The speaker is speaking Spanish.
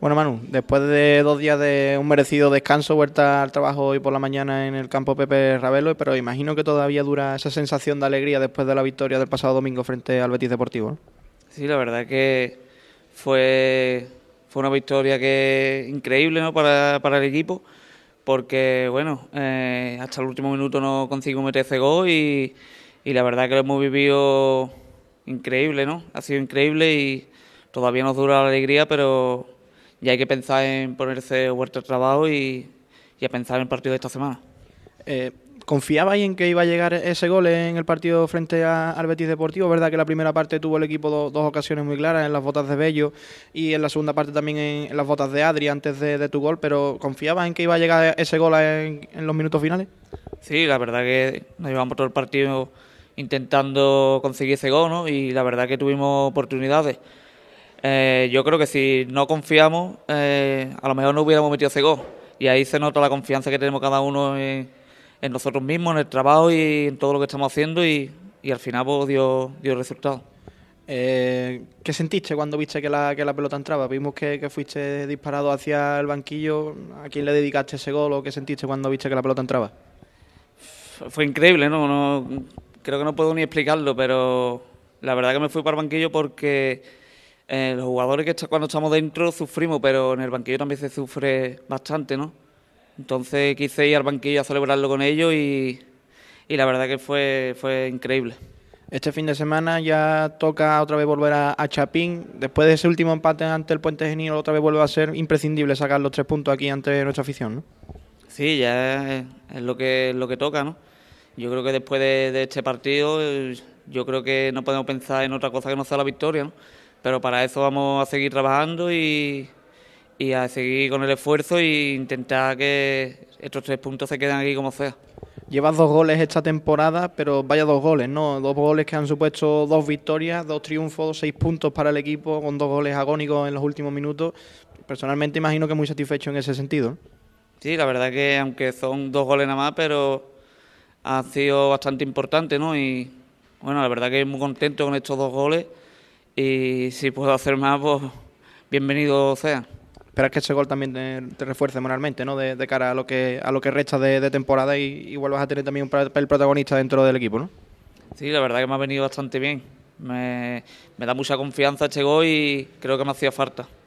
Bueno, Manu, después de dos días de un merecido descanso, vuelta al trabajo hoy por la mañana en el campo Pepe Ravelo, pero imagino que todavía dura esa sensación de alegría después de la victoria del pasado domingo frente al Betis Deportivo. Sí, la verdad que fue, fue una victoria que increíble ¿no? para, el equipo, porque bueno, eh, hasta el último minuto no consigo meter ese gol y, y la verdad que lo hemos vivido increíble, ¿no? Ha sido increíble y todavía nos dura la alegría, pero y hay que pensar en ponerse huerto de trabajo y, y a pensar en el partido de esta semana. Eh, ¿Confiabais en que iba a llegar ese gol en el partido frente al Betis Deportivo? ¿Verdad que la primera parte tuvo el equipo dos ocasiones muy claras, en las botas de Bello y en la segunda parte también en, las botas de Adri antes de, tu gol? ¿Pero confiabas en que iba a llegar ese gol en, los minutos finales? Sí, la verdad que nos llevamos todo el partido intentando conseguir ese gol ¿no? y la verdad que tuvimos oportunidades. Eh, yo creo que si no confiamos, eh, a lo mejor no hubiéramos metido ese gol. Y ahí se nota la confianza que tenemos cada uno en, nosotros mismos, en el trabajo y en todo lo que estamos haciendo. Y, al final pues, dio, dio resultado. Eh, ¿Qué sentiste cuando viste que la, pelota entraba? Vimos que, fuiste disparado hacia el banquillo. ¿A quién le dedicaste ese gol o qué sentiste cuando viste que la pelota entraba? Fue increíble, no creo que no puedo ni explicarlo, pero la verdad que me fui para el banquillo porque eh, los jugadores que cuando estamos dentro sufrimos, pero en el banquillo también se sufre bastante, ¿no? Entonces quise ir al banquillo a celebrarlo con ellos y, la verdad que fue, fue increíble. Este fin de semana ya toca otra vez volver a, Chapín. Después de ese último empate ante el Puente Genil, otra vez vuelve a ser imprescindible sacar los tres puntos aquí ante nuestra afición, ¿no? Sí, ya es, lo, que, lo que toca, ¿no? Yo creo que después de, de, este partido, yo creo que no podemos pensar en otra cosa que no sea la victoria, ¿no? pero para eso vamos a seguir trabajando y, a seguir con el esfuerzo e intentar que estos tres puntos se queden aquí como sea. Llevas dos goles esta temporada, pero vaya dos goles, ¿no? Dos goles que han supuesto dos victorias, dos triunfos, seis puntos para el equipo, con dos goles agónicos en los últimos minutos. Personalmente imagino que muy satisfecho en ese sentido. Sí, la verdad que aunque son dos goles nada más, pero ha sido bastante importante ¿no? Y bueno, la verdad que muy contento con estos dos goles y si puedo hacer más, pues bienvenido sea. Esperas que ese gol también te, refuerce moralmente, ¿no? De, cara a lo que a lo que resta de, temporada y, y, vuelvas a tener también un papel protagonista dentro del equipo, ¿no? Sí, la verdad que me ha venido bastante bien. Me, me da mucha confianza este gol y creo que me hacía falta.